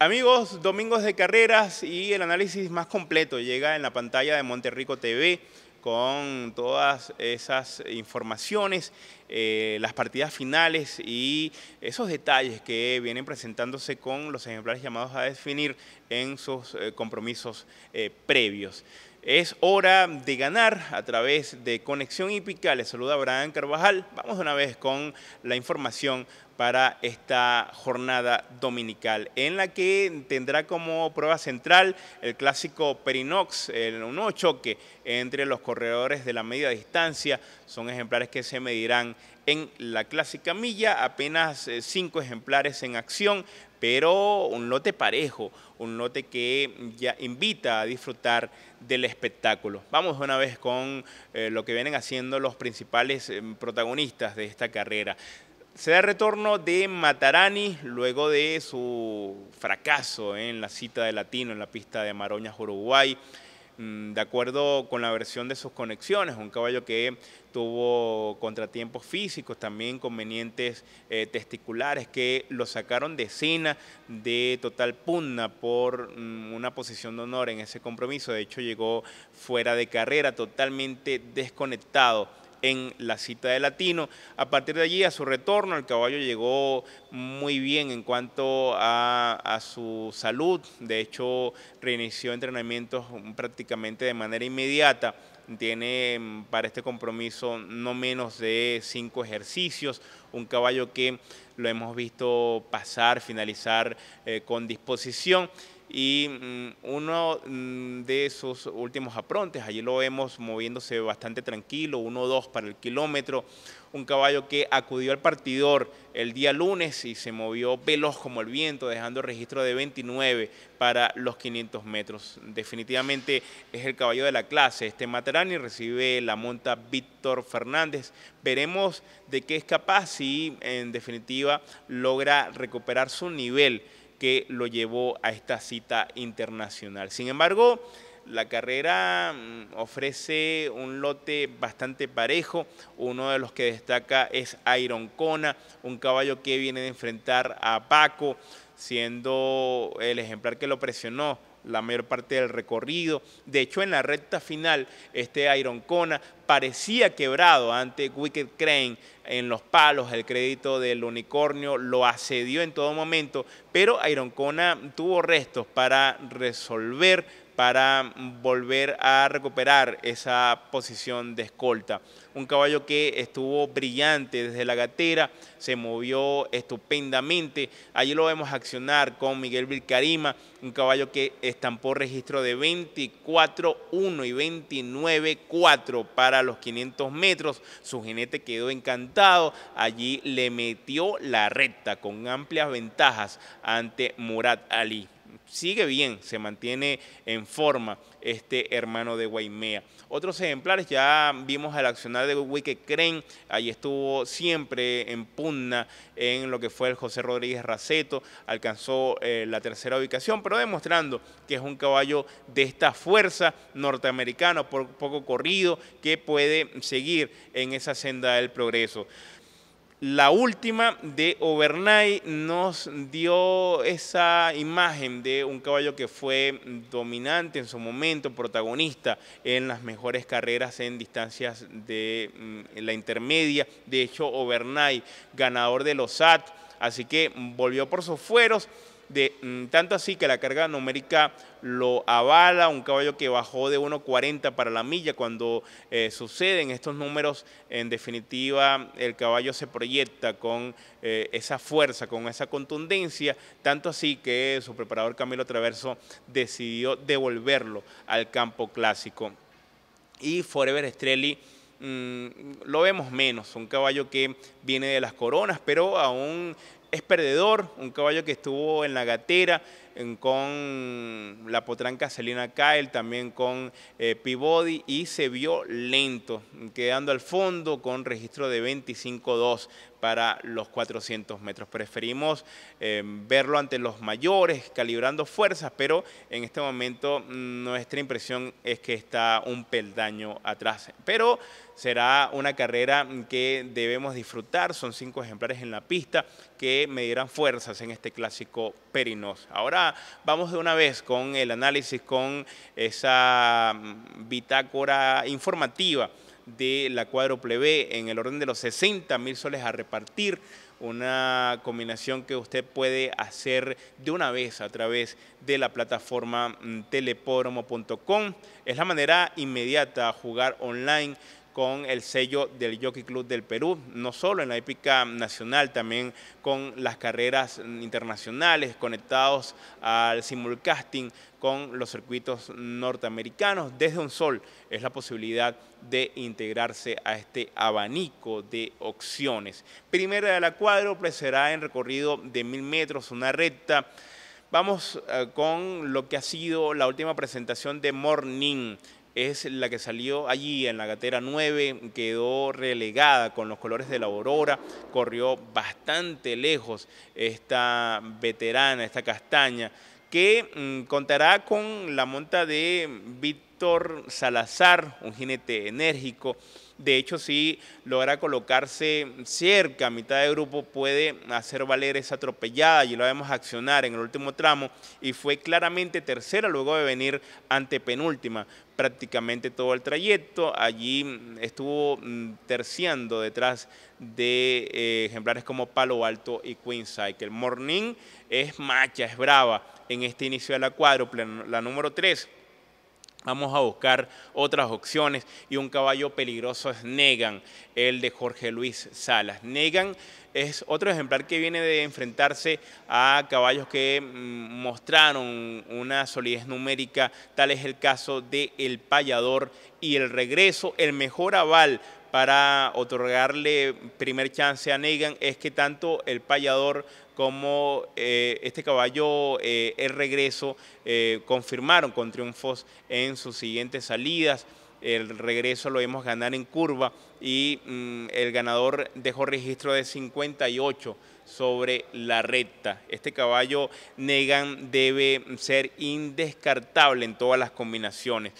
Amigos, Domingos de Carreras y el análisis más completo llega en la pantalla de Monterrico TV con todas esas informaciones, eh, las partidas finales y esos detalles que vienen presentándose con los ejemplares llamados a definir en sus eh, compromisos eh, previos. Es hora de ganar a través de Conexión Hípica. Les saluda Abraham Carvajal. Vamos de una vez con la información para esta jornada dominical, en la que tendrá como prueba central el clásico Perinox, el, un nuevo choque entre los corredores de la media distancia. Son ejemplares que se medirán en la clásica milla, apenas eh, cinco ejemplares en acción, pero un lote parejo, un lote que ya invita a disfrutar del espectáculo. Vamos una vez con eh, lo que vienen haciendo los principales eh, protagonistas de esta carrera. Se da retorno de Matarani luego de su fracaso en la cita de Latino en la pista de Maroñas, Uruguay. Mm, de acuerdo con la versión de sus conexiones, un caballo que tuvo contratiempos físicos, también inconvenientes eh, testiculares que lo sacaron de cena de total pugna por mm, una posición de honor en ese compromiso. De hecho, llegó fuera de carrera, totalmente desconectado en la cita de Latino. A partir de allí, a su retorno, el caballo llegó muy bien en cuanto a, su salud. De hecho, reinició entrenamientos prácticamente de manera inmediata tiene mm, para este compromiso no menos de cinco ejercicios, un caballo que lo hemos visto pasar, finalizar eh, con disposición y mm, uno mm, de esos últimos aprontes, allí lo vemos moviéndose bastante tranquilo, 1 dos para el kilómetro, un caballo que acudió al partidor el día lunes y se movió veloz como el viento, dejando registro de 29 para los 500 metros. Definitivamente es el caballo de la clase. Este Materani recibe la monta Víctor Fernández. Veremos de qué es capaz y en definitiva logra recuperar su nivel que lo llevó a esta cita internacional. Sin embargo, la carrera mm, ofrece un lote bastante parejo. Uno de los que destaca es Iron Kona, un caballo que viene de enfrentar a Paco, siendo el ejemplar que lo presionó la mayor parte del recorrido. De hecho, en la recta final, este Ironcona parecía quebrado ante Wicked Crane en los palos, el crédito del unicornio lo asedió en todo momento, pero Ironcona tuvo restos para resolver para volver a recuperar esa posición de escolta. Un caballo que estuvo brillante desde la gatera, se movió estupendamente. Allí lo vemos accionar con Miguel Vilcarima, un caballo que estampó registro de 24-1 y 29-4 para los 500 metros. Su jinete quedó encantado, allí le metió la recta con amplias ventajas ante Murat Ali sigue bien, se mantiene en forma este hermano de Guaimea. Otros ejemplares, ya vimos al accionar de Wicked Creen, ahí estuvo siempre en pugna en lo que fue el José Rodríguez Raceto, alcanzó eh, la tercera ubicación, pero demostrando que es un caballo de esta fuerza norteamericana, por poco corrido, que puede seguir en esa senda del progreso. La última de Overnight nos dio esa imagen de un caballo que fue dominante en su momento, protagonista en las mejores carreras en distancias de mm, la intermedia. De hecho, Overnight, ganador de los SAT, así que volvió por sus fueros Mm, tanto así que la carga numérica lo avala, un caballo que bajó de 1.40 para la milla. Cuando eh, suceden estos números, en definitiva, el caballo se proyecta con eh, esa fuerza, con esa contundencia, tanto así que su preparador Camilo Traverso decidió devolverlo al campo clásico. Y Forever Estrelli. Mm, lo vemos menos, un caballo que viene de las coronas, pero aún es perdedor, un caballo que estuvo en la gatera, con la potranca Selena Kyle, también con eh, y se vio lento, quedando al fondo con registro de 25.2 para los 400 metros. Preferimos eh, verlo ante los mayores, calibrando fuerzas, pero en este momento mm, nuestra impresión es que está un peldaño atrás. Pero será una carrera que debemos disfrutar, son cinco ejemplares en la pista que medirán fuerzas en este clásico Perinos. Ahora vamos de una vez con el análisis, con esa mm, bitácora informativa de la Cuadro B en el orden de los 60 mil soles a repartir una combinación que usted puede hacer de una vez a través de la plataforma mm, telepódromo.com. Es la manera inmediata de jugar online con el sello del Jockey Club del Perú, no solo en la épica nacional, también con las carreras internacionales, conectados al simulcasting con los circuitos norteamericanos. Desde un sol es la posibilidad de integrarse a este abanico de opciones. Primera de la cuadro será en recorrido de mil metros, una recta. Vamos eh, con lo que ha sido la última presentación de Morning es la que salió allí en la gatera 9, quedó relegada con los colores de la aurora, corrió bastante lejos esta veterana, esta castaña, que mm, contará con la monta de Víctor Salazar, un jinete enérgico, de hecho si logra colocarse cerca, a mitad de grupo, puede hacer valer esa atropellada y lo vemos accionar en el último tramo y fue claramente tercera luego de venir ante penúltima prácticamente todo el trayecto. Allí mm, estuvo mm, terciando detrás de eh, ejemplares como Palo Alto y Queen Cycle. Morning es macha, es brava en este inicio de la cuádruple, la número 3 Vamos a buscar otras opciones y un caballo peligroso es Negan, el de Jorge Luis Salas. Negan es otro ejemplar que viene de enfrentarse a caballos que mm, mostraron una solidez numérica, tal es el caso de El Payador y el regreso, el mejor aval para otorgarle primer chance a Negan es que tanto el payador como eh, este caballo, eh, el regreso, eh, confirmaron con triunfos en sus siguientes salidas. El regreso lo vimos ganar en curva y mm, el ganador dejó registro de 58 sobre la recta. Este caballo Negan debe ser indescartable en todas las combinaciones.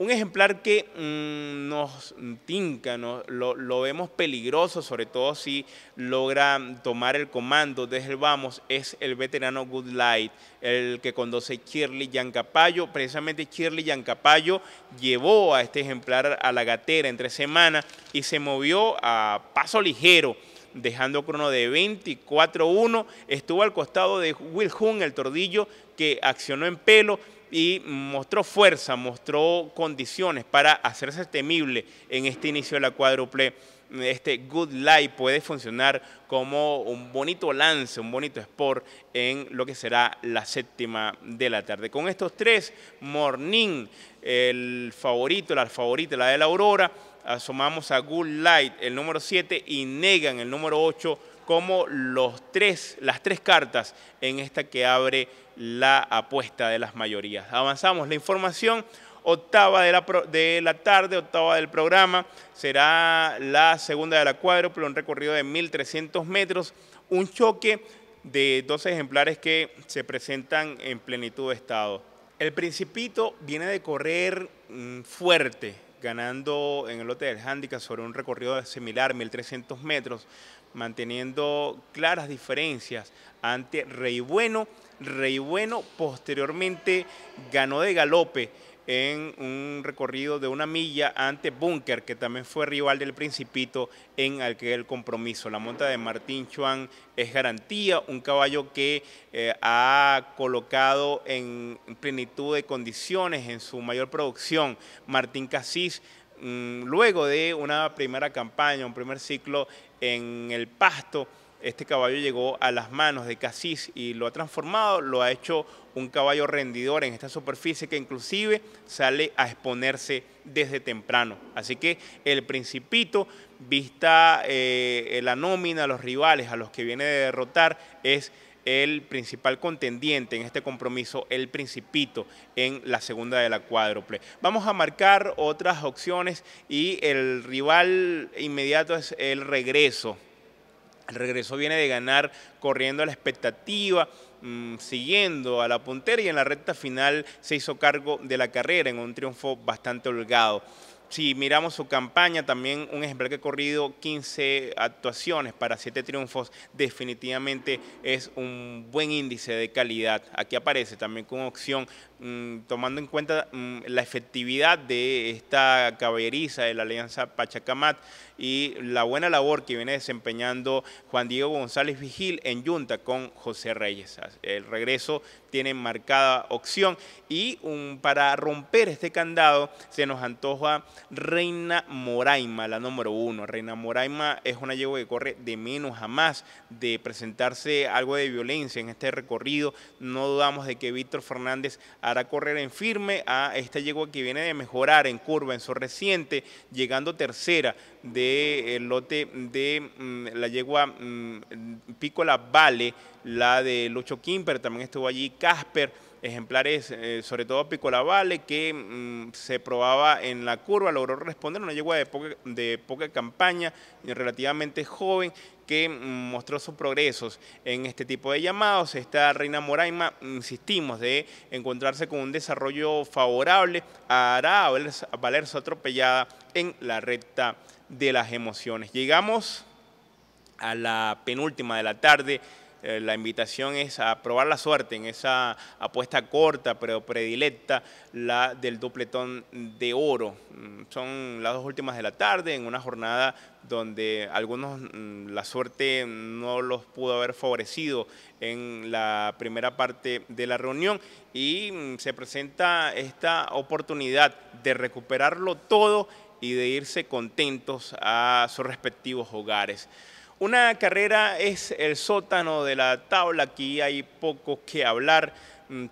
Un ejemplar que mm, nos tinca, lo, vemos peligroso, sobre todo si logra tomar el comando desde el vamos, es el veterano Good Light, el que conduce Shirley Yancapayo. Precisamente Shirley Yancapayo llevó a este ejemplar a la gatera entre semanas y se movió a paso ligero dejando crono de 24-1, estuvo al costado de Will Hun, el tordillo que accionó en pelo y mostró fuerza, mostró condiciones para hacerse temible en este inicio de la cuádruple este Good Light puede funcionar como un bonito lance, un bonito sport en lo que será la séptima de la tarde. Con estos tres, Morning, el favorito, la favorita, la de la Aurora, asomamos a Good Light, el número 7, y Negan, el número 8, como los tres, las tres cartas en esta que abre la apuesta de las mayorías. Avanzamos la información. Octava de la, de la tarde, octava del programa, será la segunda de la cuádruple, un recorrido de 1.300 metros, un choque de dos ejemplares que se presentan en plenitud de estado. El Principito viene de correr mm, fuerte, ganando en el lote del handicap sobre un recorrido similar, 1300 metros, manteniendo claras diferencias ante Rey Bueno. Rey Bueno posteriormente ganó de galope en un recorrido de una milla ante Bunker, que también fue rival del Principito en aquel compromiso. La monta de Martín Chuan es garantía, un caballo que eh, ha colocado en plenitud de condiciones en su mayor producción. Martín Casís mm, luego de una primera campaña, un primer ciclo en el pasto. Este caballo llegó a las manos de Casis y lo ha transformado, lo ha hecho un caballo rendidor en esta superficie que inclusive sale a exponerse desde temprano. Así que el principito, vista eh, la nómina, los rivales a los que viene de derrotar, es el principal contendiente en este compromiso, el Principito, en la segunda de la cuádruple. Vamos a marcar otras opciones y el rival inmediato es el regreso. El regreso viene de ganar corriendo a la expectativa, mm, siguiendo a la puntera y en la recta final se hizo cargo de la carrera en un triunfo bastante holgado. Si miramos su campaña, también un ejemplar que ha corrido 15 actuaciones para 7 triunfos, definitivamente es un buen índice de calidad. Aquí aparece también con opción Mm, tomando en cuenta mm, la efectividad de esta caballeriza de la Alianza Pachacamat y la buena labor que viene desempeñando Juan Diego González Vigil en Junta con José Reyes. El regreso tiene marcada opción y para romper este candado se nos antoja Reina Moraima, la número uno. Reina Moraima es una yegua que corre de menos a más, de presentarse algo de violencia en este recorrido. No dudamos de que Víctor Fernández ha hará correr en firme a esta yegua que viene de mejorar en curva, en su reciente, llegando tercera del el eh, lote de mm, la yegua mm, Pícola Vale, la de Lucho Kimper, también estuvo allí Casper ejemplares, eh, sobre todo Picolavale, que mm, se probaba en la curva, logró responder una yegua de poca, de poca campaña, eh, relativamente joven, que mm, mostró sus progresos en este tipo de llamados. Esta Reina Moraima, insistimos, de encontrarse con un desarrollo favorable, hará a valerse atropellada en la recta de las emociones. Llegamos a la penúltima de la tarde eh, la invitación es a probar la suerte en esa apuesta corta, pero predilecta, la del dupletón de oro. Mm, son las dos últimas de la tarde, en una jornada donde algunos mm, la suerte no los pudo haber favorecido en la primera parte de la reunión y mm, se presenta esta oportunidad de recuperarlo todo y de irse contentos a sus respectivos hogares. Una carrera es el sótano de la tabla, aquí hay poco que hablar. Mm,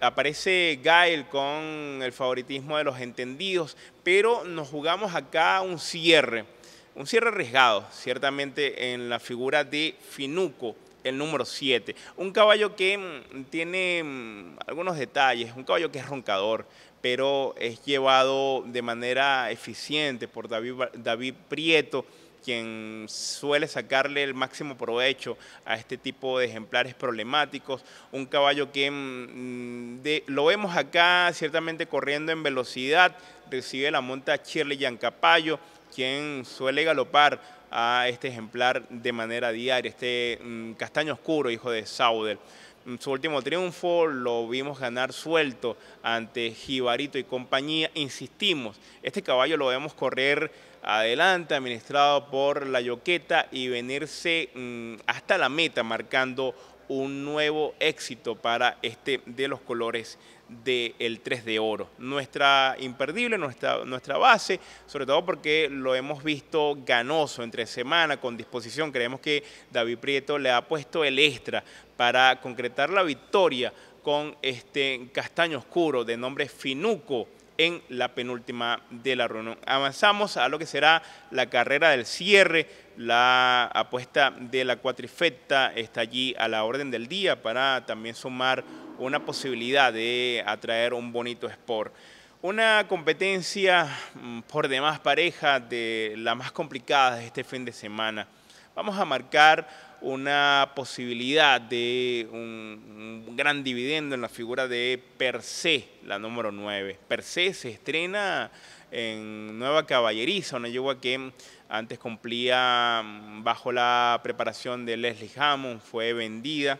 aparece Gael con el favoritismo de los entendidos, pero nos jugamos acá un cierre, un cierre arriesgado, ciertamente en la figura de Finuco, el número 7. Un caballo que mm, tiene mm, algunos detalles, un caballo que es roncador, pero es llevado de manera eficiente por David Prieto quien suele sacarle el máximo provecho a este tipo de ejemplares problemáticos. Un caballo que mm, mm, lo vemos acá ciertamente corriendo en velocidad, recibe la monta Shirley Yancapayo, quien suele galopar a este ejemplar de manera diaria, este mm, castaño oscuro, hijo de Saudel. Mm, su último triunfo lo vimos ganar suelto ante Jibarito y compañía. Insistimos, este caballo lo vemos correr adelante, administrado por la Yoqueta y venirse mm, hasta la meta marcando un nuevo éxito para este de los colores del el 3 de oro. Nuestra imperdible, nuestra, nuestra base, sobre todo porque lo hemos visto ganoso entre semana, con disposición. Creemos que David Prieto le ha puesto el extra para concretar la victoria con este castaño oscuro de nombre Finuco en la penúltima de la reunión. Avanzamos a lo que será la carrera del cierre la apuesta de la cuatrifecta está allí a la orden del día para también sumar una posibilidad de atraer un bonito sport. Una competencia mm, por demás pareja de las más complicadas de este fin de semana. Vamos a marcar una posibilidad de un, gran dividendo en la figura de Perse, la número 9. Perse se estrena en Nueva Caballeriza, una yegua que antes cumplía mm, bajo la preparación de Leslie Hammond, fue vendida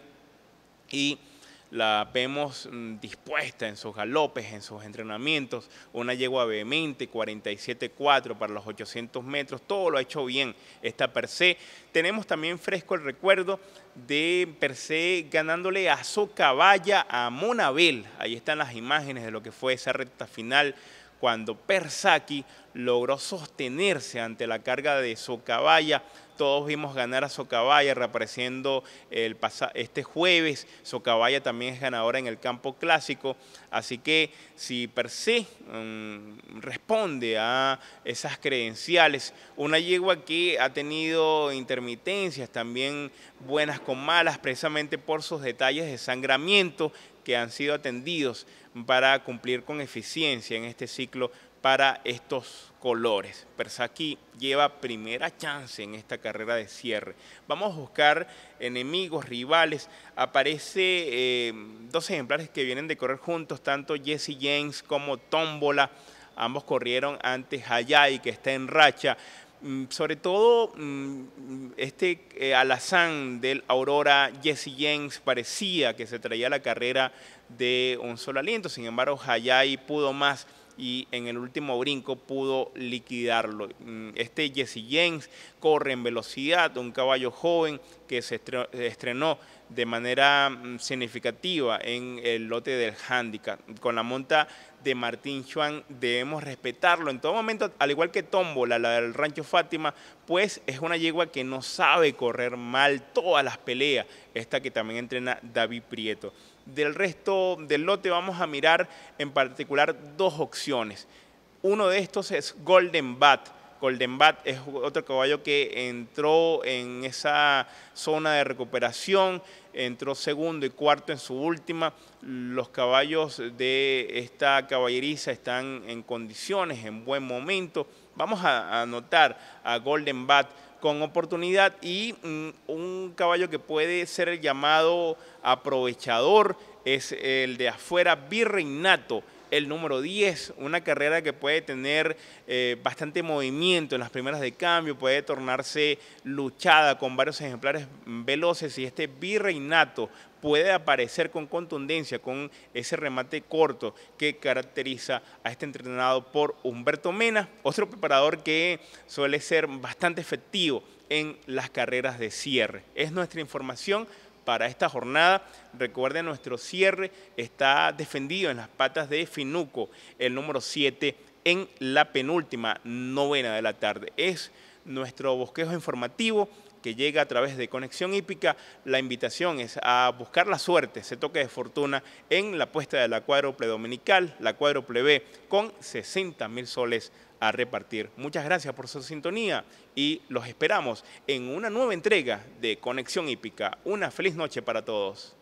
y la vemos mm, dispuesta en sus galopes, en sus entrenamientos, una yegua vehemente, 47.4 para los 800 metros, todo lo ha hecho bien esta Perse. Tenemos también fresco el recuerdo de Perse ganándole a Socavalla a Monabel, ahí están las imágenes de lo que fue esa recta final cuando Persaki logró sostenerse ante la carga de Socaballa, Todos vimos ganar a Socaballa reapareciendo el este jueves. Socaballa también es ganadora en el campo clásico. Así que si per se mm, responde a esas credenciales, una yegua que ha tenido intermitencias, también buenas con malas, precisamente por sus detalles de sangramiento, que han sido atendidos para cumplir con eficiencia en este ciclo para estos colores. Persaki lleva primera chance en esta carrera de cierre. Vamos a buscar enemigos, rivales. Aparece eh, dos ejemplares que vienen de correr juntos, tanto Jesse James como Tómbola. Ambos corrieron ante Hayai, que está en racha. Mm, sobre todo mm, mm, este eh, alazán del Aurora Jesse James parecía que se traía la carrera de un solo aliento, sin embargo Hayai pudo más y en el último brinco pudo liquidarlo. Mm, este Jesse James corre en velocidad, un caballo joven que se estrenó de manera mm, significativa en el lote del handicap. Con la monta de Martín Juan debemos respetarlo en todo momento, al igual que Tómbola, la del Rancho Fátima, pues es una yegua que no sabe correr mal todas las peleas, esta que también entrena David Prieto. Del resto del lote vamos a mirar en particular dos opciones. Uno de estos es Golden Bat. Golden Bat es otro caballo que entró en esa zona de recuperación, entró segundo y cuarto en su última. Los caballos de esta caballeriza están en condiciones, en buen momento. Vamos a anotar a Golden Bat con oportunidad y mm, un caballo que puede ser llamado aprovechador es el de afuera Virreinato el número 10, una carrera que puede tener eh, bastante movimiento en las primeras de cambio, puede tornarse luchada con varios ejemplares veloces y este virreinato puede aparecer con contundencia, con ese remate corto que caracteriza a este entrenado por Humberto Mena, otro preparador que suele ser bastante efectivo en las carreras de cierre. Es nuestra información para esta jornada. Recuerden, nuestro cierre está defendido en las patas de Finuco, el número 7, en la penúltima novena de la tarde. Es nuestro bosquejo informativo que llega a través de Conexión Hípica. La invitación es a buscar la suerte, se toque de fortuna en la apuesta de la cuádruple dominical, la cuadro B, con 60 mil soles a repartir. Muchas gracias por su sintonía y los esperamos en una nueva entrega de Conexión Hípica. Una feliz noche para todos.